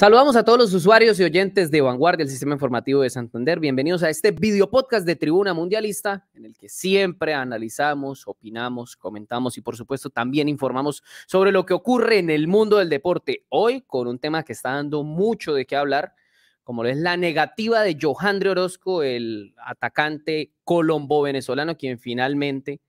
Saludamos a todos los usuarios y oyentes de Vanguardia, el Sistema Informativo de Santander. Bienvenidos a este video podcast de Tribuna Mundialista, en el que siempre analizamos, opinamos, comentamos y, por supuesto, también informamos sobre lo que ocurre en el mundo del deporte. Hoy, con un tema que está dando mucho de qué hablar, como lo es la negativa de Johandre Orozco, el atacante colombo-venezolano, quien finalmente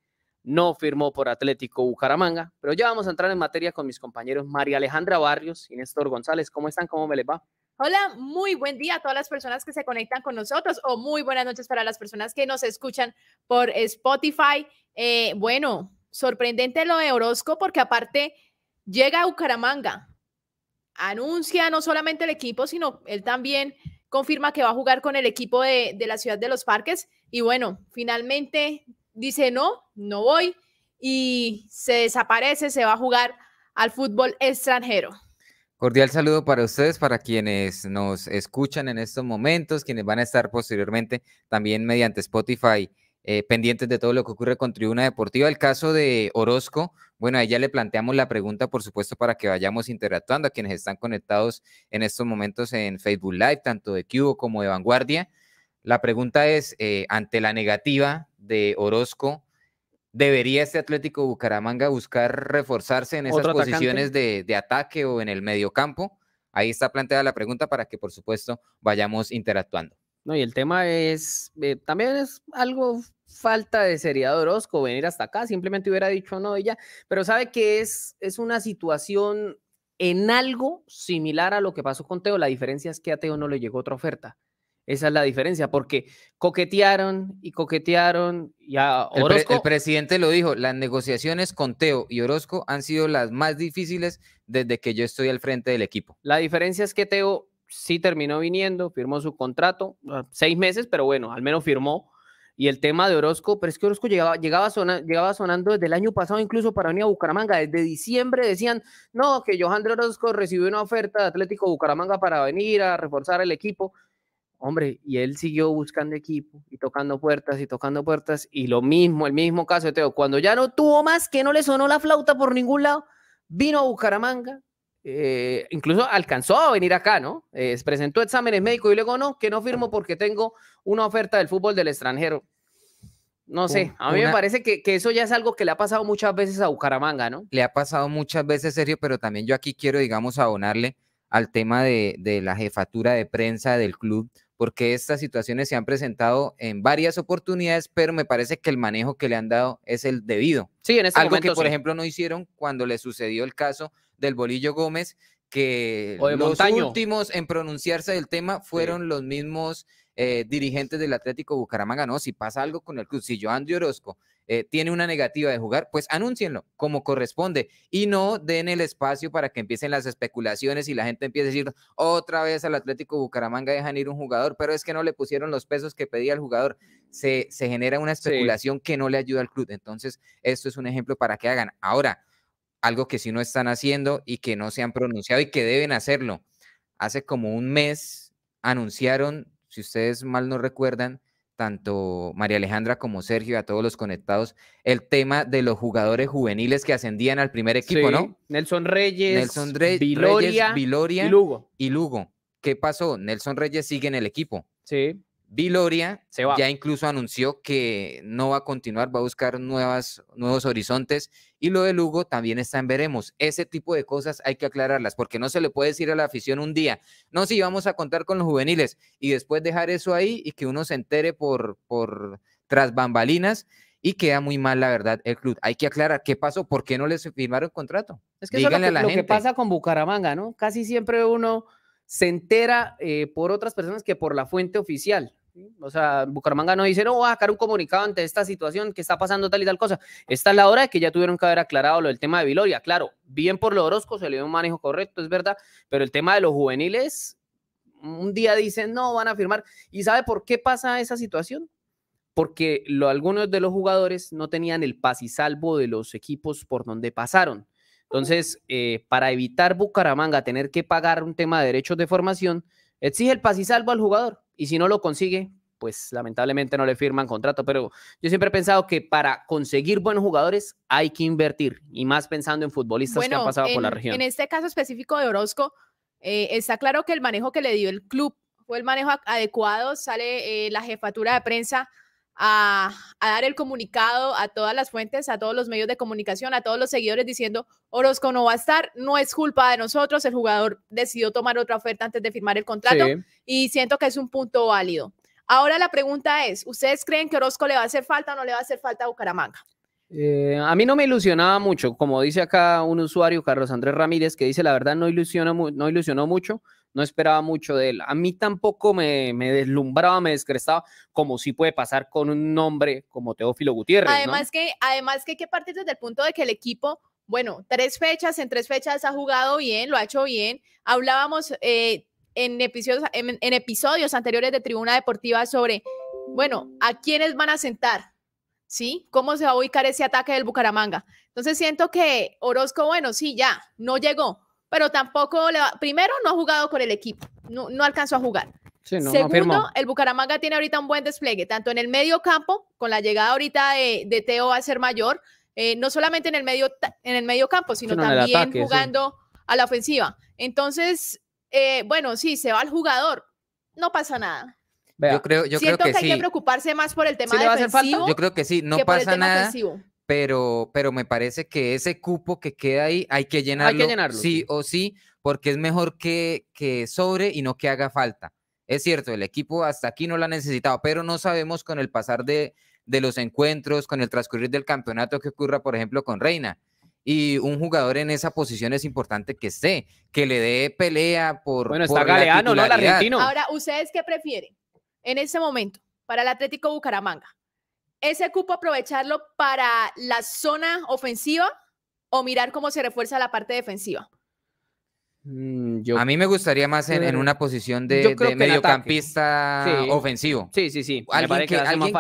no firmó por Atlético Bucaramanga, pero ya vamos a entrar en materia con mis compañeros María Alejandra Barrios y Néstor González. ¿Cómo están? ¿Cómo me les va? Hola, muy buen día a todas las personas que se conectan con nosotros o muy buenas noches para las personas que nos escuchan por Spotify. Eh, bueno, sorprendente lo de Orozco porque aparte llega a Bucaramanga, anuncia no solamente el equipo, sino él también confirma que va a jugar con el equipo de, de la ciudad de los parques y bueno, finalmente dice, no, no voy y se desaparece, se va a jugar al fútbol extranjero. Cordial saludo para ustedes, para quienes nos escuchan en estos momentos, quienes van a estar posteriormente también mediante Spotify eh, pendientes de todo lo que ocurre con Tribuna Deportiva. El caso de Orozco, bueno, ahí ella le planteamos la pregunta, por supuesto, para que vayamos interactuando a quienes están conectados en estos momentos en Facebook Live, tanto de Cubo como de Vanguardia. La pregunta es, eh, ante la negativa de Orozco, ¿debería este Atlético Bucaramanga buscar reforzarse en esas posiciones de, ataque o en el mediocampo? Ahí está planteada la pregunta para que, por supuesto, vayamos interactuando. No, y el tema es, eh, también es algo falta de seriedad de Orozco venir hasta acá, simplemente hubiera dicho no ella, pero sabe que es, es una situación en algo similar a lo que pasó con Teo, la diferencia es que a Teo no le llegó otra oferta. Esa es la diferencia, porque coquetearon y coquetearon. Ya Orozco... el, presidente lo dijo, las negociaciones con Teo y Orozco han sido las más difíciles desde que yo estoy al frente del equipo. La diferencia es que Teo sí terminó viniendo, firmó su contrato, ah, seis meses, pero bueno, al menos firmó. Y el tema de Orozco, pero es que Orozco llegaba, llegaba, llegaba sonando desde el año pasado, incluso para venir a Bucaramanga. Desde diciembre decían, no, que Johan Orozco recibió una oferta de Atlético Bucaramanga para venir a reforzar el equipo hombre, y él siguió buscando equipo y tocando puertas y tocando puertas y lo mismo, el mismo caso de Teo, cuando ya no tuvo más, que no le sonó la flauta por ningún lado, vino a Bucaramanga, eh, incluso alcanzó a venir acá, ¿no? Eh, presentó exámenes médicos y luego no, que no firmo porque tengo una oferta del fútbol del extranjero. No sé, a mí me parece que, eso ya es algo que le ha pasado muchas veces a Bucaramanga, ¿no? Le ha pasado muchas veces, Sergio, pero también yo aquí quiero, digamos, abonarle al tema de, de la jefatura de prensa del club, porque estas situaciones se han presentado en varias oportunidades, pero me parece que el manejo que le han dado es el debido. Sí, en ese Algo que, por ejemplo, no hicieron cuando le sucedió el caso del Bolillo Gómez, que los últimos en pronunciarse del tema fueron los mismos eh, dirigentes del Atlético Bucaramanga. No, si pasa algo con el club, Andy Orozco eh, tiene una negativa de jugar, pues anúncienlo como corresponde y no den el espacio para que empiecen las especulaciones y la gente empiece a decir otra vez al Atlético Bucaramanga dejan ir un jugador, pero es que no le pusieron los pesos que pedía el jugador. Se, se genera una especulación que no le ayuda al club. Entonces, esto es un ejemplo para que hagan. Ahora, algo que si no están haciendo y que no se han pronunciado y que deben hacerlo. Hace como un mes anunciaron, si ustedes mal no recuerdan, tanto María Alejandra como Sergio, a todos los conectados, el tema de los jugadores juveniles que ascendían al primer equipo, ¿no? Nelson Reyes, Nelson Reyes, Viloria Lugo. y Lugo. ¿Qué pasó? Nelson Reyes sigue en el equipo. Sí. Viloria ya incluso anunció que no va a continuar, va a buscar nuevas, nuevos horizontes. Y lo de Lugo también está en veremos. Ese tipo de cosas hay que aclararlas, porque no se le puede decir a la afición un día, no, si vamos a contar con los juveniles y después dejar eso ahí y que uno se entere por, por tras bambalinas y queda muy mal, la verdad, el club. Hay que aclarar qué pasó, por qué no les firmaron contrato. Es que que, pasa con Bucaramanga, ¿no? Casi siempre uno se entera eh, por otras personas que por la fuente oficial. O sea, Bucaramanga no dice, no, voy a sacar un comunicado ante esta situación que está pasando tal y tal cosa. Esta es la hora de que ya tuvieron que haber aclarado lo del tema de Viloria. Claro, bien por lo Orozco, se le dio un manejo correcto, es verdad, pero el tema de los juveniles, un día dicen, no, van a firmar. ¿Y sabe por qué pasa esa situación? Porque lo, algunos de los jugadores no tenían el pas y salvo de los equipos por donde pasaron. Entonces, eh, para evitar Bucaramanga tener que pagar un tema de derechos de formación, Exige el pasisalvo al jugador y si no lo consigue, pues lamentablemente no le firman contrato, pero yo siempre he pensado que para conseguir buenos jugadores hay que invertir y más pensando en futbolistas que han pasado por la región. En este caso específico de Orozco, eh, está claro que el manejo que le dio el club fue el manejo adecuado, sale eh, la jefatura de prensa a, dar el comunicado a todas las fuentes, a todos los medios de comunicación, a todos los seguidores diciendo Orozco no va a estar, no es culpa de nosotros, el jugador decidió tomar otra oferta antes de firmar el contrato y siento que es un punto válido. Ahora la pregunta es, ¿ustedes creen que Orozco le va a hacer falta o no le va a hacer falta a Bucaramanga? Eh, a mí no me ilusionaba mucho, como dice acá un usuario, Carlos Andrés Ramírez, que dice la verdad no, ilusiona, no ilusionó mucho no esperaba mucho de él. A mí tampoco me, deslumbraba, me descrestaba, como si puede pasar con un nombre como Teófilo Gutiérrez. Además, que, además que hay que partir desde el punto de que el equipo bueno, tres fechas, en tres fechas ha jugado bien, lo ha hecho bien. Hablábamos eh, en, episodios, en, episodios anteriores de Tribuna Deportiva sobre, bueno, a quiénes van a sentar, ¿sí? ¿Cómo se va a ubicar ese ataque del Bucaramanga? Entonces siento que Orozco, bueno, sí, ya, no llegó, pero tampoco, primero, no ha jugado con el equipo, no, alcanzó a jugar. Segundo, el Bucaramanga tiene ahorita un buen despliegue, tanto en el medio campo, con la llegada ahorita de, Teo a ser mayor, eh, no solamente en el medio, en el medio campo, sino, también jugando a la ofensiva. Entonces, eh, bueno, sí, se va al jugador, no pasa nada. yo creo, yo Siento creo que, hay que preocuparse más por el tema ¿Sí defensivo. Yo creo que sí, no pasa nada pero, pero me parece que ese cupo que queda ahí hay que llenarlo, hay que llenarlo sí, o sí, porque es mejor que, que sobre y no que haga falta. Es cierto, el equipo hasta aquí no lo ha necesitado, pero no sabemos con el pasar de, los encuentros, con el transcurrir del campeonato que ocurra, por ejemplo, con Reina. Y un jugador en esa posición es importante que esté, que le dé pelea por. Bueno, está Galeano, no el argentino. Ahora, ¿ustedes qué prefieren en ese momento para el Atlético Bucaramanga? ese cupo aprovecharlo para la zona ofensiva o mirar cómo se refuerza la parte defensiva? Mm, a mí me gustaría más en, eh, una posición de, mediocampista ofensivo. Sí, sí, sí. Alguien,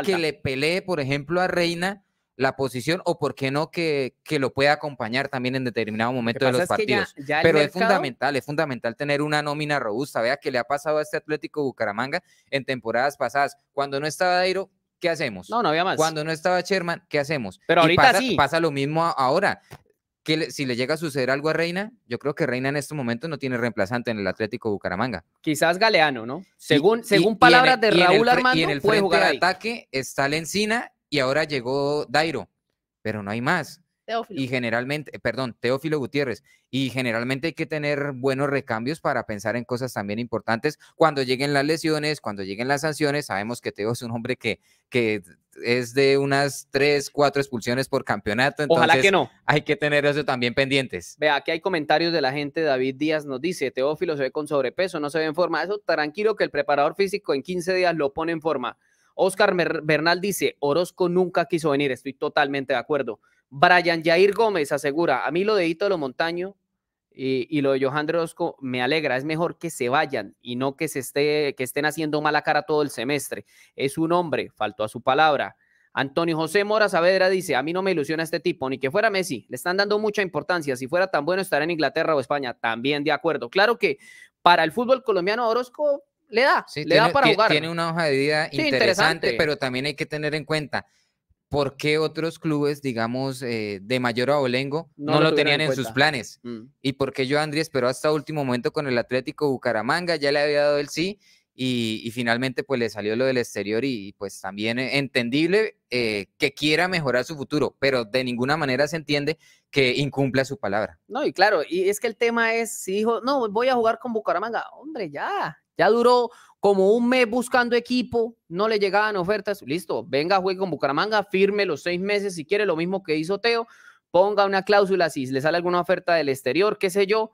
que, le pelee, por ejemplo, a Reina la posición o por qué no que, lo pueda acompañar también en determinado momento de los partidos. Pero es fundamental, es fundamental tener una nómina robusta. Vea que le ha pasado a este Atlético Bucaramanga en temporadas pasadas. Cuando no estaba Dairo, ¿qué hacemos? No, no había más. Cuando no estaba Sherman, ¿qué hacemos? Pero y ahorita pasa, pasa lo mismo ahora. Que si le llega a suceder algo a Reina, yo creo que Reina en estos momentos no tiene reemplazante en el Atlético Bucaramanga. Quizás Galeano, ¿no? Según, según palabras de Raúl Armando, y en el de ataque está Lencina y ahora llegó Dairo, pero no hay más. Teófilo. Y generalmente, perdón, Teófilo Gutiérrez. Y generalmente hay que tener buenos recambios para pensar en cosas también importantes. Cuando lleguen las lesiones, cuando lleguen las sanciones, sabemos que Teo es un hombre que, que es de unas tres, cuatro expulsiones por campeonato. Ojalá que no. Hay que tener eso también pendientes. Vea, aquí hay comentarios de la gente. David Díaz nos dice, Teófilo se ve con sobrepeso, no se ve en forma. Eso tranquilo que el preparador físico en 15 días lo pone en forma. Oscar Bernal dice, Orozco nunca quiso venir, estoy totalmente de acuerdo. Brian Jair Gómez asegura, a mí lo de Hito de Montaño y, lo de Johandre Orozco me alegra, es mejor que se vayan y no que, se esté, que estén haciendo mala cara todo el semestre. Es un hombre, faltó a su palabra. Antonio José Mora Saavedra dice, a mí no me ilusiona este tipo, ni que fuera Messi, le están dando mucha importancia, si fuera tan bueno estar en Inglaterra o España, también de acuerdo. Claro que para el fútbol colombiano Orozco le da, le da para jugar. Tiene una hoja de vida interesante, pero también hay que tener en cuenta ¿por qué otros clubes, digamos, eh, de mayor abolengo no, no lo, tenían en, sus planes? Mm. ¿Y por qué yo, Andrés, esperó hasta último momento con el Atlético Bucaramanga? Ya le había dado el sí y, finalmente pues le salió lo del exterior y, pues también eh, entendible eh, que quiera mejorar su futuro, pero de ninguna manera se entiende que incumpla su palabra. No, y claro, y es que el tema es, si dijo, no, voy a jugar con Bucaramanga, hombre, ya, ya duró como un mes buscando equipo, no le llegaban ofertas. Listo, venga, juegue con Bucaramanga, firme los seis meses si quiere, lo mismo que hizo Teo. Ponga una cláusula si le sale alguna oferta del exterior, qué sé yo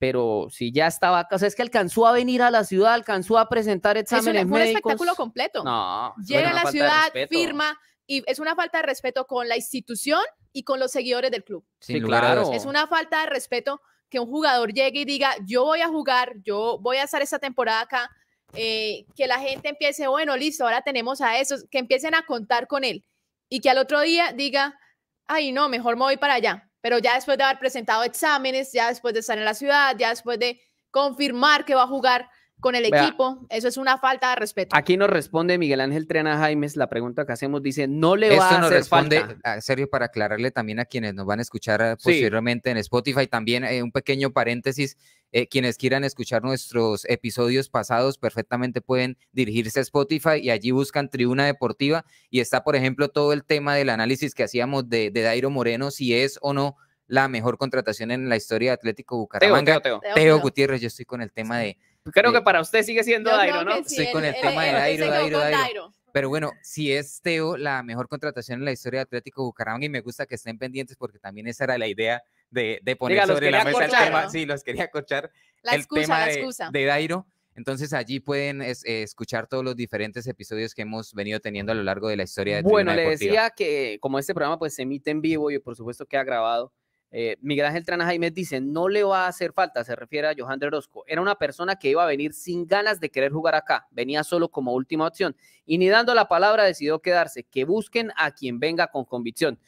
pero si ya estaba, o sea, es que alcanzó a venir a la ciudad, alcanzó a presentar exámenes es un, un espectáculo completo. No, llega a la ciudad, firma y es una falta de respeto con la institución y con los seguidores del club. sí, claro. Es una falta de respeto que un jugador llegue y diga, yo voy a jugar, yo voy a estar esta temporada acá, eh, que la gente empiece, bueno, listo, ahora tenemos a esos, que empiecen a contar con él y que al otro día diga, ay, no, mejor me voy para allá. Pero ya después de haber presentado exámenes, ya después de estar en la ciudad, ya después de confirmar que va a jugar, con el equipo. Eso es una falta de respeto. Aquí nos responde Miguel Ángel Triana Jaimes la pregunta que hacemos. Dice, no le va a nos responde, Sergio, para aclararle también a quienes nos van a escuchar eh, posteriormente en Spotify, también eh, un pequeño paréntesis. Eh, quienes quieran escuchar nuestros episodios pasados perfectamente pueden dirigirse a Spotify y allí buscan Tribuna Deportiva y está, por ejemplo, todo el tema del análisis que hacíamos de, Dairo Moreno, si es o no la mejor contratación en la historia de Atlético Bucaramanga. Teo, Teo. Teo Gutiérrez, yo estoy con el tema de creo que para usted sigue siendo Dairo, ¿no? Sí, con el, tema de Dairo, Dairo, Dairo. Pero bueno, si es Teo la mejor contratación en la historia de Atlético Bucaramanga y me gusta que estén pendientes porque también esa era la idea de, poner sobre la mesa el tema. Sí, los quería cochar. La el excusa, tema la excusa. De, de, Dairo. Entonces allí pueden eh, escuchar todos los diferentes episodios que hemos venido teniendo a lo largo de la historia de Bueno, le decía que como este programa pues se emite en vivo y por supuesto queda grabado, eh, Miguel Ángel Trana Jaime dice, no le va a hacer falta, se refiere a Johan de Orozco. Era una persona que iba a venir sin ganas de querer jugar acá, venía solo como última opción y ni dando la palabra decidió quedarse, que busquen a quien venga con convicción.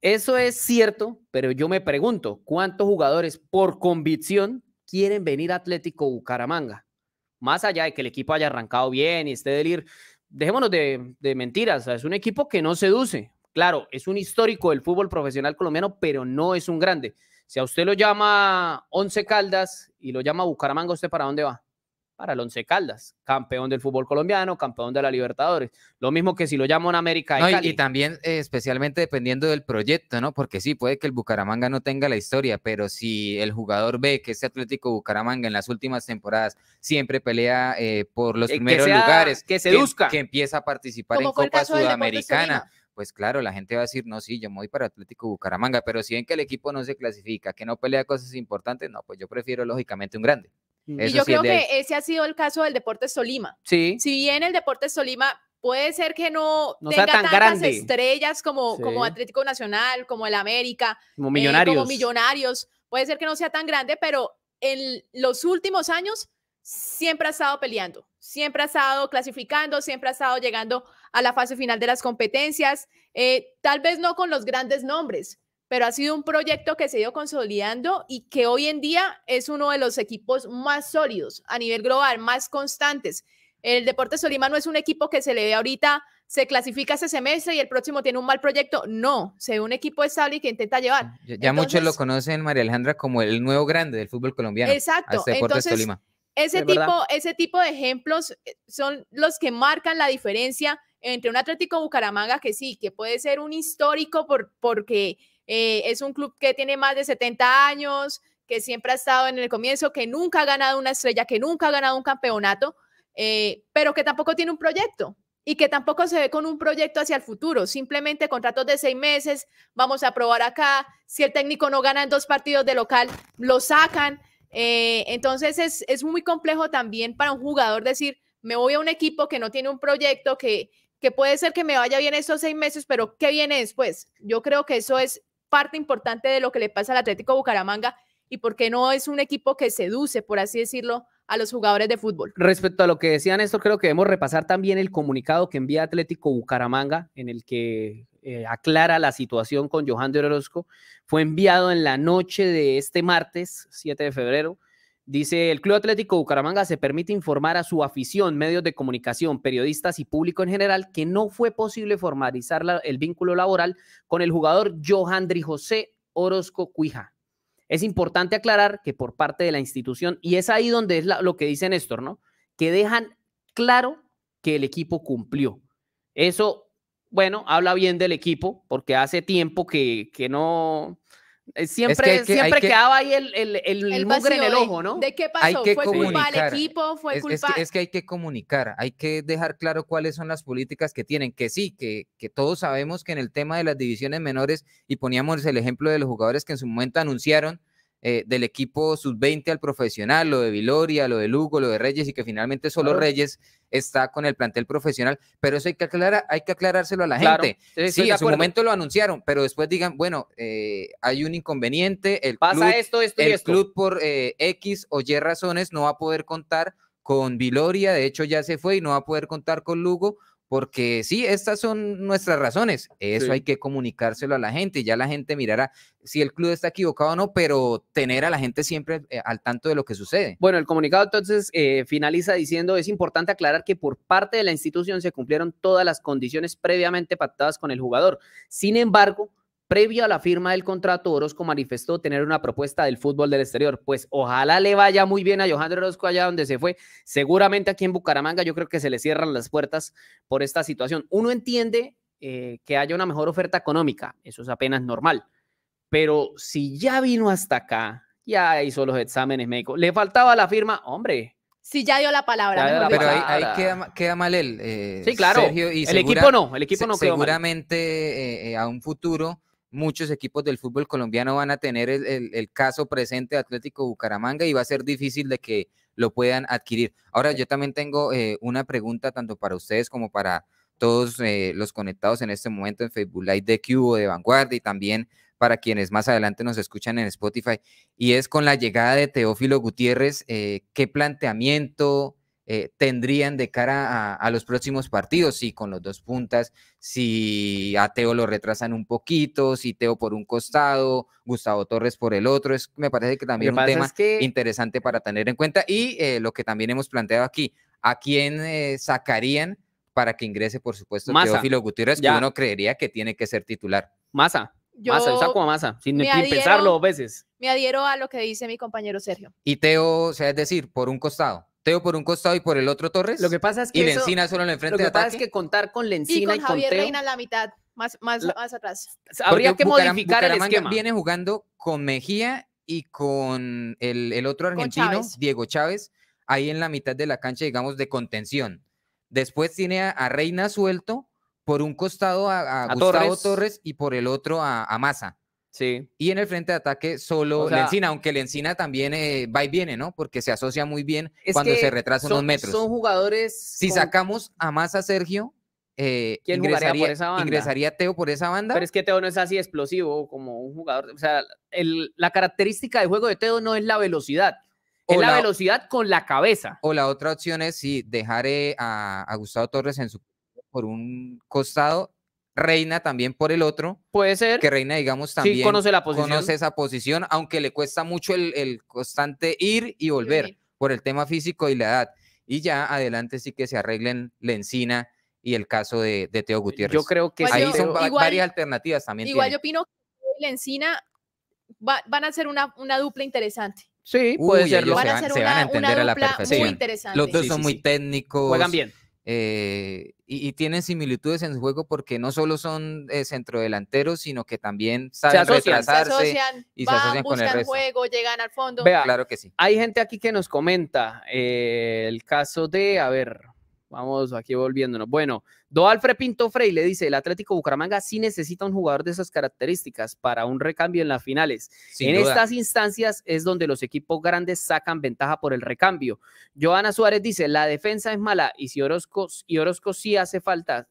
Eso es cierto, pero yo me pregunto, ¿cuántos jugadores por convicción quieren venir a Atlético Bucaramanga? Más allá de que el equipo haya arrancado bien y esté delir ir, dejémonos de mentiras, es un equipo que no seduce, Claro, es un histórico del fútbol profesional colombiano, pero no es un grande. Si a usted lo llama Once Caldas y lo llama Bucaramanga, ¿usted para dónde va? Para el Once Caldas, campeón del fútbol colombiano, campeón de la Libertadores. Lo mismo que si lo llama un América Y, también, eh, especialmente dependiendo del proyecto, ¿no? Porque sí, puede que el Bucaramanga no tenga la historia, pero si el jugador ve que ese Atlético Bucaramanga en las últimas temporadas siempre pelea eh, por los eh, primeros lugares, que se que, que empieza a participar en Copa Sudamericana pues claro, la gente va a decir, no, sí, yo me voy para Atlético Bucaramanga, pero si ven que el equipo no se clasifica, que no pelea cosas importantes, no, pues yo prefiero lógicamente un grande. Mm. y yo creo que ese ha sido el caso del Deportes Tolima. Sí. Si bien el Deportes Tolima puede ser que no, tenga tantas estrellas como, como Atlético Nacional, como el América, como eh, millonarios, puede ser que no sea tan grande, pero en los últimos años siempre ha estado peleando siempre ha estado clasificando, siempre ha estado llegando a la fase final de las competencias, eh, tal vez no con los grandes nombres, pero ha sido un proyecto que se ha ido consolidando y que hoy en día es uno de los equipos más sólidos a nivel global, más constantes. El Deportes Solima no es un equipo que se le ve ahorita, se clasifica ese semestre y el próximo tiene un mal proyecto. No, se ve un equipo estable que intenta llevar. Ya, muchos lo conocen, María Alejandra, como el nuevo grande del fútbol colombiano. Exacto. Este ese, tipo, ese tipo de ejemplos eh, son los que marcan la diferencia entre un Atlético Bucaramanga que sí, que puede ser un histórico por, porque eh, es un club que tiene más de 70 años, que siempre ha estado en el comienzo, que nunca ha ganado una estrella, que nunca ha ganado un campeonato, eh, pero que tampoco tiene un proyecto y que tampoco se ve con un proyecto hacia el futuro. Simplemente contratos de seis meses, vamos a probar acá, si el técnico no gana en dos partidos de local, lo sacan. Eh, entonces es, es, muy complejo también para un jugador decir, me voy a un equipo que no tiene un proyecto, que, que puede ser que me vaya bien estos seis meses, pero ¿qué viene después? Yo creo que eso es parte importante de lo que le pasa al Atlético Bucaramanga y porque no es un equipo que seduce, por así decirlo, a los jugadores de fútbol. Respecto a lo que decía esto creo que debemos repasar también el comunicado que envía Atlético Bucaramanga, en el que eh, aclara la situación con Johan de Orozco. Fue enviado en la noche de este martes, 7 de febrero. Dice, el Club Atlético Bucaramanga se permite informar a su afición, medios de comunicación, periodistas y público en general que no fue posible formalizar el vínculo laboral con el jugador Johandri José Orozco Cuija, es importante aclarar que por parte de la institución, y es ahí donde es lo que dice Néstor, ¿no? Que dejan claro que el equipo cumplió. Eso, bueno, habla bien del equipo, porque hace tiempo que, que no, eh, siempre, siempre quedaba ahí el, el, el, mugre en el ojo, ¿no? ¿De qué pasó? ¿Fue culpa del equipo? Es, que, hay que comunicar, hay que dejar claro cuáles son las políticas que tienen. Que sí, que, que todos sabemos que en el tema de las divisiones menores, y poníamos el ejemplo de los jugadores que en su momento anunciaron eh, del equipo sub-20 al profesional, lo de Viloria, lo de Lugo, lo de Reyes y que finalmente solo Reyes está con el plantel profesional, pero eso hay que, aclarar, hay que aclarárselo a la gente. Sí, sí su momento lo anunciaron, pero después digan, bueno, eh, hay un inconveniente, el Pasa club, esto, esto club por eh, X o Y razones no va a poder contar con Viloria, de hecho ya se fue y no va a poder contar con Lugo porque sí, estas son nuestras razones. Eso hay que comunicárselo a la gente. Ya la gente mirará si el club está equivocado o no, pero tener a la gente siempre eh, al tanto de lo que sucede. Bueno, el comunicado entonces eh, finaliza diciendo, es importante aclarar que por parte de la institución se cumplieron todas las condiciones previamente pactadas con el jugador. Sin embargo, Previo a la firma del contrato, Orozco manifestó tener una propuesta del fútbol del exterior. Pues ojalá le vaya muy bien a Alejandro Orozco allá donde se fue. Seguramente aquí en Bucaramanga yo creo que se le cierran las puertas por esta situación. Uno entiende eh, que haya una mejor oferta económica, eso es apenas normal. Pero si ya vino hasta acá, ya hizo los exámenes médicos, le faltaba la firma, hombre, si ya dio la palabra. pero ahí, queda, mal él. Eh, sí, claro. el equipo no, el equipo no quedó Seguramente eh, a un futuro muchos equipos del fútbol colombiano van a tener el, caso presente de Atlético Bucaramanga y va a ser difícil de que lo puedan adquirir. Ahora, yo también tengo eh, una pregunta tanto para ustedes como para todos eh, los conectados en este momento en Facebook Live de o de Vanguardia y también para quienes más adelante nos escuchan en Spotify. Y es con la llegada de Teófilo Gutiérrez, eh, ¿qué planteamiento, eh, tendrían de cara a, los próximos partidos, si con los dos puntas, si a Teo lo retrasan un poquito, si Teo por un costado, Gustavo Torres por el otro, es, me parece que también un tema interesante para tener en cuenta y eh, lo que también hemos planteado aquí, a quién eh, sacarían para que ingrese, por supuesto, Masa. Teófilo Gutiérrez, que uno creería que tiene que ser titular. Masa, yo masa, yo saco a masa, sin, pensarlo dos veces. Me adhiero a lo que dice mi compañero Sergio. Y Teo, o sea, es decir, por un costado. Teo por un costado y por el otro Torres. Lo que pasa es que. Y Lencina solo en el frente de ataque. Lo que pasa es que contar con Lencina y con, Javier Reina en la mitad, más, más, más atrás. Habría que modificar el esquema. viene jugando con Mejía y con el, el otro argentino, Diego Chávez, ahí en la mitad de la cancha, digamos, de contención. Después tiene a, Reina suelto, por un costado a, Gustavo Torres. y por el otro a, a Massa. Y en el frente de ataque solo la Lencina, aunque Lencina también eh, va y viene, ¿no? Porque se asocia muy bien cuando se retrasa unos metros. Son jugadores. Si sacamos a a Sergio, eh, ingresaría, por Teo por esa banda. Pero es que Teo no es así explosivo como un jugador. O sea, la característica del juego de Teo no es la velocidad. es la, velocidad con la cabeza. O la otra opción es si dejaré eh, a, Gustavo Torres en su por un costado reina también por el otro. Puede ser. Que reina, digamos, también conoce, la posición. conoce esa posición, aunque le cuesta mucho el, constante ir y volver por el tema físico y la edad. Y ya adelante sí que se arreglen encina y el caso de, Teo Gutiérrez. Yo creo que ahí son varias alternativas también. Igual yo opino que Lencina van a ser una, una dupla interesante. Sí, puede ser. Van, a, entender a la Los dos son muy técnicos. Juegan bien eh, y, tienen similitudes en el juego porque no solo son eh, centrodelanteros, sino que también saben retrasarse y se asocian con el juego, llegan al fondo. claro que sí. Hay gente aquí que nos comenta eh, el caso de, a ver, vamos aquí volviéndonos. Bueno, Do Alfred Pinto Frey le dice, el Atlético Bucaramanga sí necesita un jugador de esas características para un recambio en las finales. en estas instancias es donde los equipos grandes sacan ventaja por el recambio. Joana Suárez dice, la defensa es mala y si Orozco, y Orozco sí hace falta,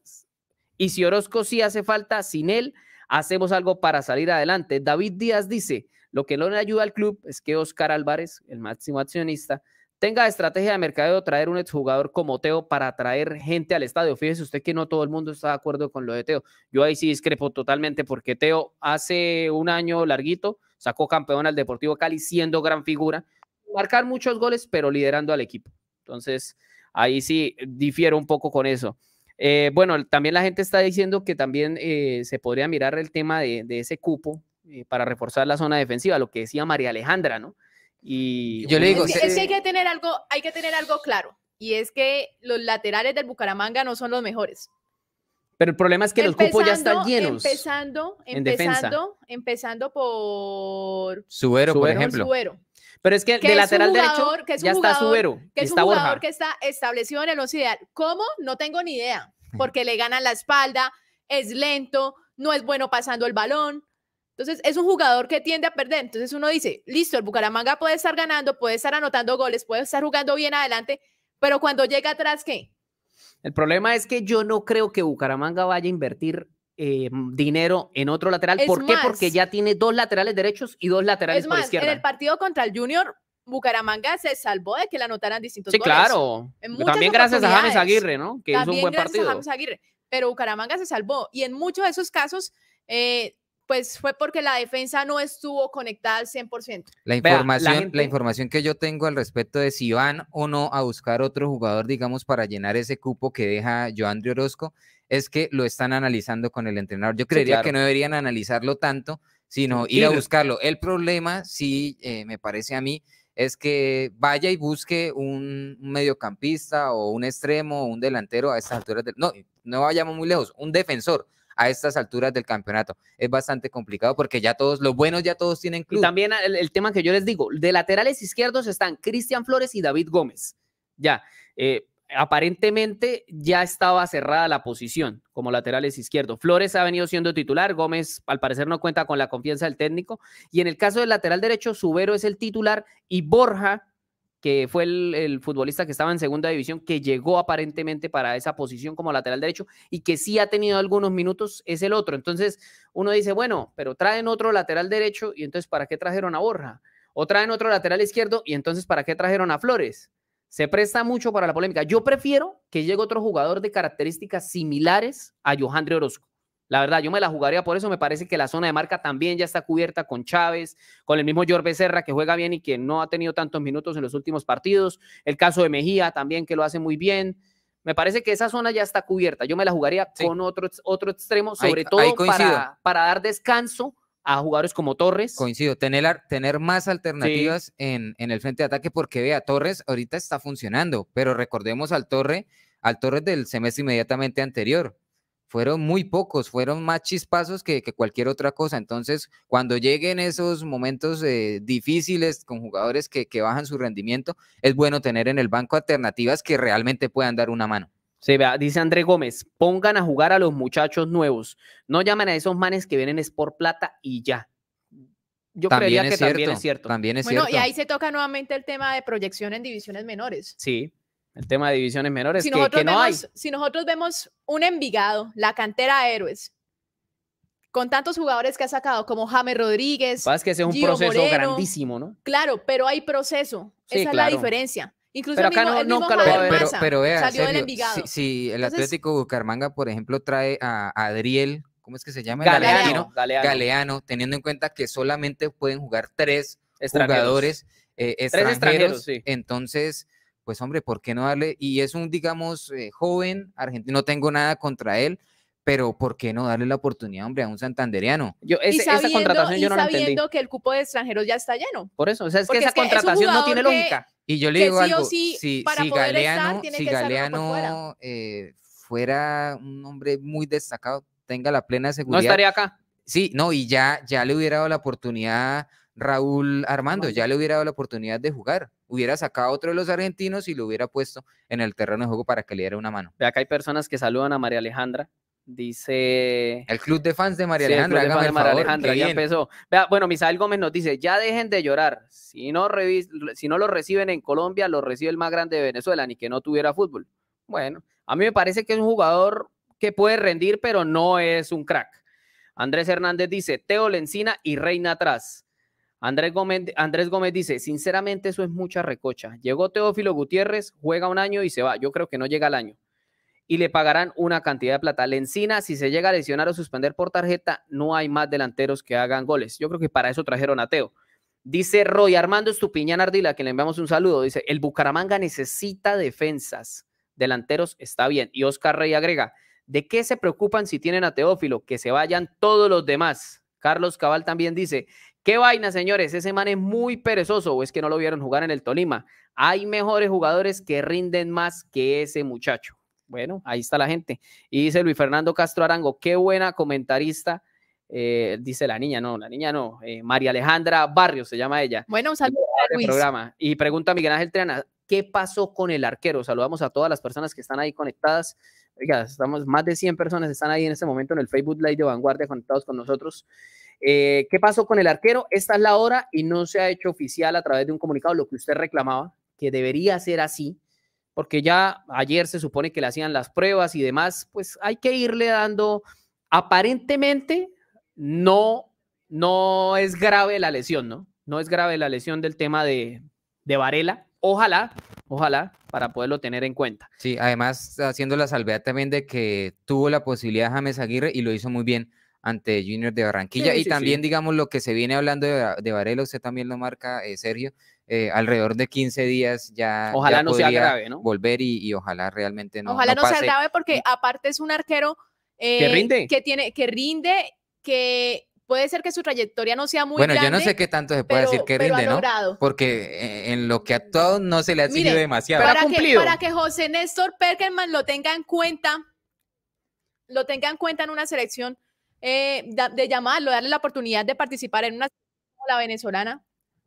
y si Orozco sí hace falta, sin él hacemos algo para salir adelante. David Díaz dice, lo que no le ayuda al club es que Oscar Álvarez, el máximo accionista, Tenga estrategia de mercadeo traer un exjugador como Teo para traer gente al estadio. Fíjese usted que no todo el mundo está de acuerdo con lo de Teo. Yo ahí sí discrepo totalmente porque Teo hace un año larguito sacó campeón al Deportivo Cali siendo gran figura, marcar muchos goles, pero liderando al equipo. Entonces, ahí sí difiero un poco con eso. Eh, bueno, también la gente está diciendo que también eh, se podría mirar el tema de, ese cupo eh, para reforzar la zona defensiva, lo que decía María Alejandra, ¿no? Y yo le digo, hay que tener algo, hay que tener algo claro, y es que los laterales del Bucaramanga no son los mejores. Pero el problema es que los cupos ya están llenos. Empezando, empezando, empezando por Suero, por ejemplo. Pero es que, el de lateral derecho que ya está Suero, que es un jugador que está establecido en el once ideal. ¿Cómo? No tengo ni idea, porque le ganan la espalda, es lento, no es bueno pasando el balón, entonces es un jugador que tiende a perder. Entonces uno dice, listo, el Bucaramanga puede estar ganando, puede estar anotando goles, puede estar jugando bien adelante, pero cuando llega atrás, ¿qué? El problema es que yo no creo que Bucaramanga vaya a invertir eh, dinero en otro lateral. ¿Por qué? Porque ya tiene dos laterales derechos y dos laterales es más, En el partido contra el Junior, Bucaramanga se salvó de que le anotaran distintos goles. Sí, claro. También gracias a James Aguirre, ¿no? Que también un buen gracias A James Aguirre. Pero Bucaramanga se salvó. Y en muchos de esos casos, eh, pues fue porque la defensa no estuvo conectada al 100%. La información, la, información que yo tengo al respecto de si van o no a buscar otro jugador, digamos, para llenar ese cupo que deja Joandri Orozco, es que lo están analizando con el entrenador. Yo creería que no deberían analizarlo tanto, sino ir a buscarlo. El problema, sí, eh, me parece a mí, es que vaya y busque un, mediocampista o un extremo o un delantero a estas alturas. Del... no, no vayamos muy lejos, un defensor a estas alturas del campeonato. Es bastante complicado porque ya todos, los buenos ya todos tienen club. Y también el, tema que yo les digo, de laterales izquierdos están Cristian Flores y David Gómez. Ya, eh, aparentemente ya estaba cerrada la posición como laterales izquierdos. Flores ha venido siendo titular, Gómez al parecer no cuenta con la confianza del técnico y en el caso del lateral derecho, Subero es el titular y Borja que fue el, futbolista que estaba en segunda división, que llegó aparentemente para esa posición como lateral derecho y que sí ha tenido algunos minutos, es el otro. Entonces uno dice, bueno, pero traen otro lateral derecho y entonces ¿para qué trajeron a Borja? O traen otro lateral izquierdo y entonces ¿para qué trajeron a Flores? Se presta mucho para la polémica. Yo prefiero que llegue otro jugador de características similares a Johandre Orozco. La verdad, yo me la jugaría por eso. Me parece que la zona de marca también ya está cubierta con Chávez, con el mismo Jorge Serra que juega bien y que no ha tenido tantos minutos en los últimos partidos. El caso de Mejía también que lo hace muy bien. Me parece que esa zona ya está cubierta. Yo me la jugaría con otro, otro extremo, sobre todo para, para, dar descanso a jugadores como Torres. Coincido, tener, tener más alternativas en, en el frente de ataque porque vea, Torres ahorita está funcionando, pero recordemos al Torre, al Torres del semestre inmediatamente anterior fueron muy pocos, fueron más chispazos que, cualquier otra cosa. Entonces, cuando lleguen esos momentos eh, difíciles con jugadores que, bajan su rendimiento, es bueno tener en el banco alternativas que realmente puedan dar una mano. se vea, dice André Gómez, pongan a jugar a los muchachos nuevos. No llamen a esos manes que vienen por Plata y ya. Yo también que también es cierto. También es bueno, y ahí se toca nuevamente el tema de proyección en divisiones menores. Sí el tema de divisiones menores si que, nosotros no vemos, hay. Si nosotros vemos un Envigado, la cantera de héroes, con tantos jugadores que ha sacado, como James Rodríguez. que ese es un proceso grandísimo, ¿no? Claro, pero hay proceso. Esa es la diferencia. Incluso el Pero, salió Envigado. Si, el Atlético Bucaramanga, por ejemplo, trae a Adriel, ¿cómo es que se llama? Galeano, Galeano, teniendo en cuenta que solamente pueden jugar tres jugadores eh, extranjeros. Entonces pues hombre, ¿por qué no darle? Y es un, digamos, eh, joven argentino, no tengo nada contra él, pero ¿por qué no darle la oportunidad, hombre, a un santanderiano? Yo, esa contratación yo no sabiendo que el cupo de extranjeros ya está lleno. Por eso, o sea, es que esa contratación no tiene lógica. y yo le digo algo, si, Galeano, fuera. un hombre muy destacado, tenga la plena seguridad. No estaría acá. Sí, no, y ya, ya le hubiera dado la oportunidad Raúl Armando. ya le hubiera dado la oportunidad de jugar hubiera sacado a otro de los argentinos y lo hubiera puesto en el terreno de juego para que le diera una mano. Vea, acá hay personas que saludan a María Alejandra. Dice. El club de fans de María Alejandra. El club de fans de María Alejandra ya empezó. bueno, Misael Gómez nos dice: Ya dejen de llorar. Si no, si no lo reciben en Colombia, lo recibe el más grande de Venezuela, ni que no tuviera fútbol. Bueno, a mí me parece que es un jugador que puede rendir, pero no es un crack. Andrés Hernández dice: Teo Lencina y Reina atrás. Andrés Gómez, dice, sinceramente eso es mucha recocha. Llegó Teófilo Gutiérrez, juega un año y se va. Yo creo que no llega al año. Y le pagarán una cantidad de plata. Lencina, si se llega a lesionar o suspender por tarjeta, no hay más delanteros que hagan goles. Yo creo que para eso trajeron a Teo. Dice Roy Armando Estupiñán Ardila, que le enviamos un saludo. Dice, el Bucaramanga necesita defensas. Delanteros está bien. Y Oscar Rey agrega, ¿de qué se preocupan si tienen a Teófilo? Que se vayan todos los demás. Carlos Cabal también dice, Qué vaina, señores. Ese man es muy perezoso o es que no lo vieron jugar en el Tolima. Hay mejores jugadores que rinden más que ese muchacho. Bueno, ahí está la gente. Y dice Luis Fernando Castro Arango, qué buena comentarista. Eh", dice la niña, no, la niña no, eh, María Alejandra Barrios se llama ella. Bueno, un saludo a Luis. Programa. Y pregunta Miguel Ángel Triana, ¿qué pasó con el arquero? Saludamos a todas las personas que están ahí conectadas. Oiga, estamos, más de 100 personas están ahí en este momento en el Facebook Live de Vanguardia conectados con nosotros. Eh, ¿Qué pasó con el arquero? Esta es la hora y no se ha hecho oficial a través de un comunicado lo que usted reclamaba, que debería ser así, porque ya ayer se supone que le hacían las pruebas y demás, pues hay que irle dando, aparentemente no, no es grave la lesión, ¿no? No es grave la lesión del tema de, de Varela. Ojalá, ojalá, para poderlo tener en cuenta. Sí, además haciendo la salvedad también de que tuvo la posibilidad James Aguirre y lo hizo muy bien ante Junior de Barranquilla. y también, digamos, lo que se viene hablando de, Varelo usted también lo marca, eh, Sergio, eh, alrededor de 15 días ya. Ojalá no sea grave, ¿no? Volver y, ojalá realmente no. Ojalá no, se sea porque aparte es un arquero eh, que rinde. Que, tiene, que rinde, que puede ser que su trayectoria no sea muy bueno, Bueno, yo no sé qué tanto se puede decir que rinde, ¿no? Porque en lo que ha actuado no se le ha sido demasiado. Para, que, para que José Néstor Perkerman lo tenga en cuenta, lo tenga en cuenta en una selección eh, de llamarlo, darle la oportunidad de participar en una la venezolana.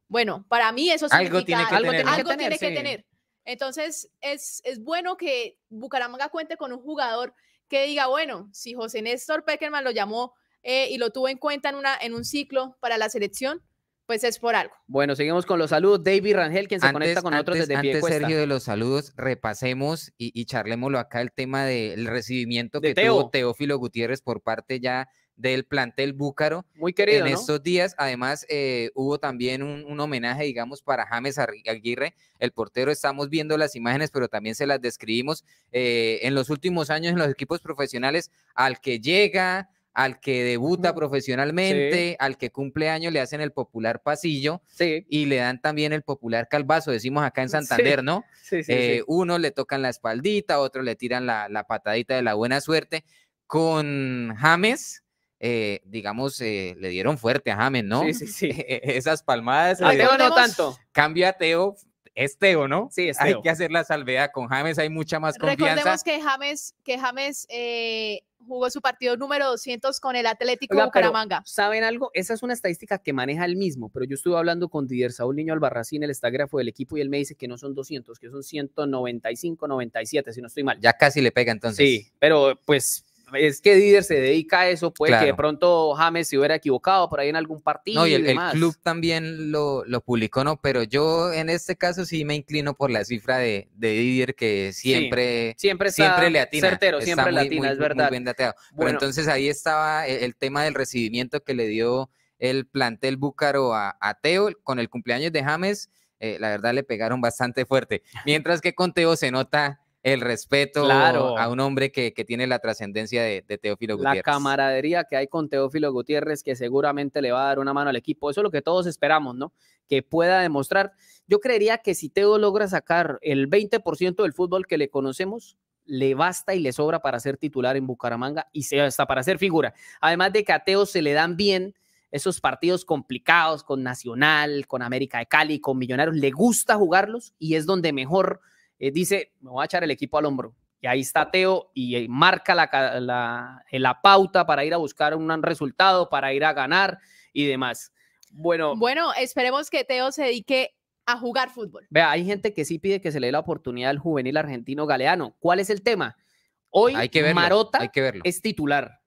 Bueno, para mí eso algo que algo Tiene que tener, Entonces, es, es bueno que Bucaramanga cuente con un jugador que diga, bueno, si José Néstor Peckerman lo llamó eh, y lo tuvo en cuenta en, una, en un ciclo para la selección, pues es por algo. Bueno, seguimos con los saludos. David Rangel, quien se conecta con nosotros desde Antes, Sergio, de los saludos, repasemos y, charlémoslo acá el tema del recibimiento que tuvo Teófilo Gutiérrez por parte ya del plantel Búcaro. Muy querido. En estos días, además, eh, hubo también un, homenaje, digamos, para James Aguirre, el portero. Estamos viendo las imágenes, pero también se las describimos eh, en los últimos años en los equipos profesionales, al que llega, al que debuta profesionalmente, al que cumple años le hacen el popular pasillo y le dan también el popular calvazo, decimos acá en Santander, sí. ¿no? Eh, uno le tocan la espaldita, otro le tiran la, la patadita de la buena suerte. Con James, eh, digamos, eh, le dieron fuerte a James, ¿no? Sí, sí, sí. E-, esas palmadas. A Teo no tanto. Cambio a Teo, es Teo, ¿no? Sí, es Teo. Hay que hacer la salvea con James, hay mucha más confianza. Recordemos que James, que James eh, jugó su partido número 200 con el Atlético Bucaramanga. ¿Saben algo? Esa es una estadística que maneja él mismo, pero yo estuve hablando con Didier Saúl Niño Albarracín, el estágrafo del equipo, y él me dice que no son 200, que son 195, 97, si no estoy mal. Ya casi le pega entonces. Sí, pero pues es que Didier se dedica a eso, puede que de pronto James se hubiera equivocado por ahí en algún partido. No, y el, el club también lo, publicó, ¿no? Pero yo en este caso sí me inclino por la cifra de, Didier que siempre, siempre, siempre le atina. Certero, siempre latina, es verdad. bien Pero entonces ahí estaba e, el, tema del recibimiento que le dio el plantel búcaro a, Teo con el cumpleaños de James. Eh, la verdad le pegaron bastante fuerte. Mientras que con Teo se nota el respeto a un hombre que, tiene la trascendencia de, Teófilo Gutiérrez. La camaradería que hay con Teófilo Gutiérrez, que seguramente le va a dar una mano al equipo. Eso es lo que todos esperamos, ¿no? Que pueda demostrar. Yo creería que si Teo logra sacar el 20% del fútbol que le conocemos, le basta y le sobra para ser titular en Bucaramanga y sea hasta para ser figura. Además de que a Teo se le dan bien esos partidos complicados con Nacional, con América de Cali, con Millonarios, le gusta jugarlos y es donde mejor eh, dice, me voy a echar el equipo al hombro. Y ahí está Teo y eh, marca la, eh, la pauta para ir a buscar un resultado, para ir a ganar y demás. Bueno, bueno, esperemos que Teo se dedique a jugar fútbol. Vea, hay gente que sí pide que se le dé la oportunidad al juvenil argentino Galeano. ¿Cuál es el tema? Hoy Marota es titular,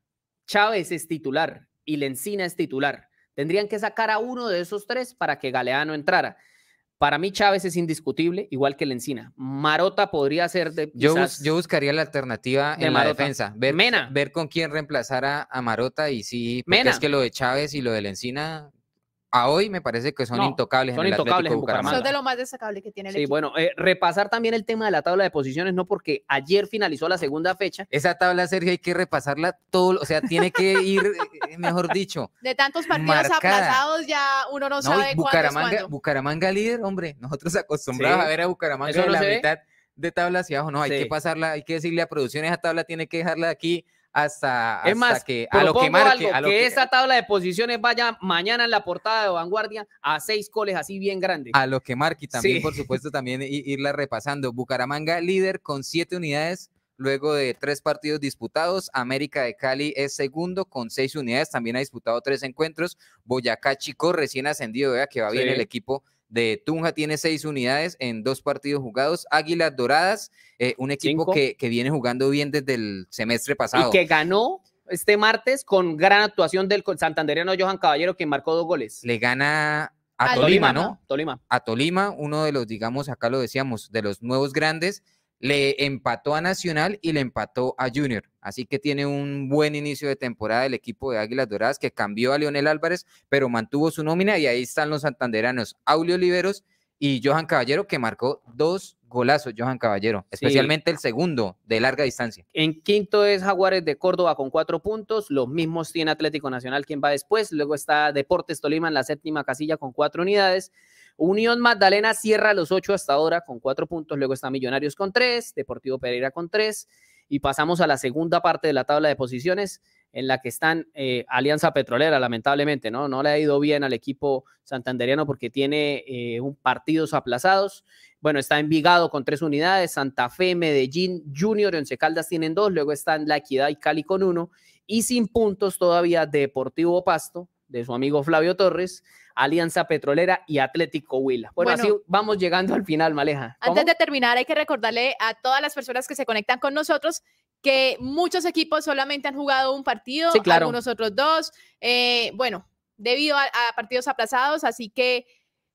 Chávez es titular y Lencina es titular. Tendrían que sacar a uno de esos tres para que Galeano entrara. Para mí Chávez es indiscutible, igual que Encina. Marota podría ser de... Yo, yo buscaría la alternativa en la defensa. Ver, Ver con quién reemplazar a, Marota y si... Mena. Es que lo de Chávez y lo de Lencina a hoy me parece que son intocables son en el intocables en Bucaramanga. Eso de lo más destacable que tiene el sí, bueno, eh, repasar también el tema de la tabla de posiciones, no porque ayer finalizó la segunda fecha. Esa tabla, Sergio, hay que repasarla todo, o sea, tiene que ir, eh, eh, mejor dicho. De tantos partidos aplazados ya uno no, sabe Bucaramanga, cuándo, Bucaramanga líder, hombre, nosotros acostumbrados a ver a Bucaramanga en la mitad de tabla hacia abajo, no, hay que pasarla, hay que decirle a producción, esa tabla tiene que dejarla aquí hasta, más, que a lo que que, esta tabla de posiciones vaya mañana en la portada de Vanguardia a seis coles así bien grandes. A lo que marque también, por supuesto, también irla repasando. Bucaramanga líder con siete unidades. Luego de tres partidos disputados, América de Cali es segundo con seis unidades, también ha disputado tres encuentros. Boyacá Chico, recién ascendido, vea que va bien el equipo de Tunja tiene seis unidades en dos partidos jugados. Águilas Doradas, eh, un equipo que, que, viene jugando bien desde el semestre pasado. Y que ganó este martes con gran actuación del santandereano Johan Caballero, que marcó dos goles. Le gana a, ah, Tolima, Tolima, ¿no? Tolima. A Tolima, uno de los, digamos, acá lo decíamos, de los nuevos grandes. Le empató a Nacional y le empató a Junior. Así que tiene un buen inicio de temporada el equipo de Águilas Doradas que cambió a Leonel Álvarez, pero mantuvo su nómina y ahí están los santanderanos Aulio Oliveros y Johan Caballero que marcó dos golazos, Johan Caballero, especialmente el segundo de larga distancia. En quinto es Jaguares de Córdoba con cuatro puntos, los mismos tiene Atlético Nacional quien va después, luego está Deportes Tolima en la séptima casilla con cuatro unidades. Unión Magdalena cierra los ocho hasta ahora con cuatro puntos, luego está Millonarios con tres, Deportivo Pereira con tres, y pasamos a la segunda parte de la tabla de posiciones en la que están eh, Alianza Petrolera, lamentablemente, ¿no? No le ha ido bien al equipo santanderiano porque tiene eh, un partidos aplazados. Bueno, está Envigado con tres unidades, Santa Fe, Medellín, Junior, Once Caldas tienen dos, luego están La Equidad y Cali con uno, y sin puntos todavía Deportivo Pasto, de su amigo Flavio Torres, Alianza Petrolera y Atlético Huila. Bueno, así vamos llegando al final, Maleja. Antes de terminar, hay que recordarle a todas las personas que se conectan con nosotros que muchos equipos solamente han jugado un partido, algunos otros dos, eh, bueno, debido a, partidos aplazados, así que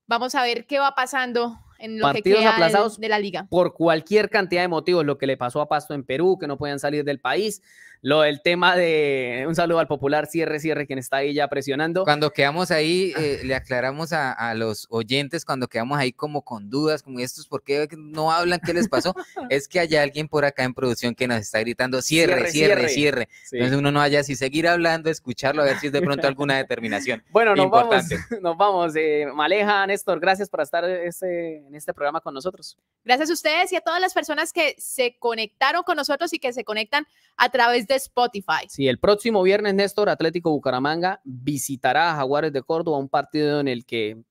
vamos a ver qué va pasando en lo que queda aplazados de, la liga. Por cualquier cantidad de motivos, lo que le pasó a Pasto en Perú, que no podían salir del país, lo del tema de un saludo al popular, cierre, cierre, quien está ahí ya presionando. Cuando quedamos ahí, ah. eh, le aclaramos a, los oyentes, cuando quedamos ahí como con dudas, como estos, ¿por qué no hablan? ¿Qué les pasó? es que hay alguien por acá en producción que nos está gritando, cierre, cierre, cierre. Entonces uno no haya si seguir hablando, escucharlo, a ver si es de pronto alguna determinación. Bueno, nos vamos, nos vamos. Eh, Maleja, Néstor, gracias por estar este, en este programa con nosotros. Gracias a ustedes y a todas las personas que se conectaron con nosotros y que se conectan a través de Spotify. Sí, el próximo viernes, Néstor, Atlético Bucaramanga visitará a Jaguares de Córdoba, un partido en el que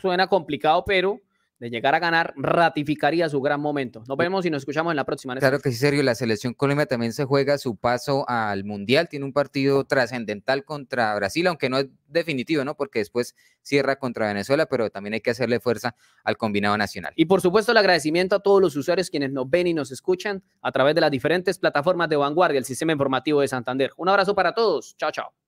suena complicado, pero de llegar a ganar, ratificaría su gran momento. Nos vemos y nos escuchamos en la próxima. Claro que sí, Sergio. La selección Colombia también se juega su paso al Mundial. Tiene un partido trascendental contra Brasil, aunque no es definitivo, ¿no? Porque después cierra contra Venezuela, pero también hay que hacerle fuerza al combinado nacional. Y por supuesto, el agradecimiento a todos los usuarios quienes nos ven y nos escuchan a través de las diferentes plataformas de Vanguardia, el Sistema Informativo de Santander. Un abrazo para todos. Chao, chao.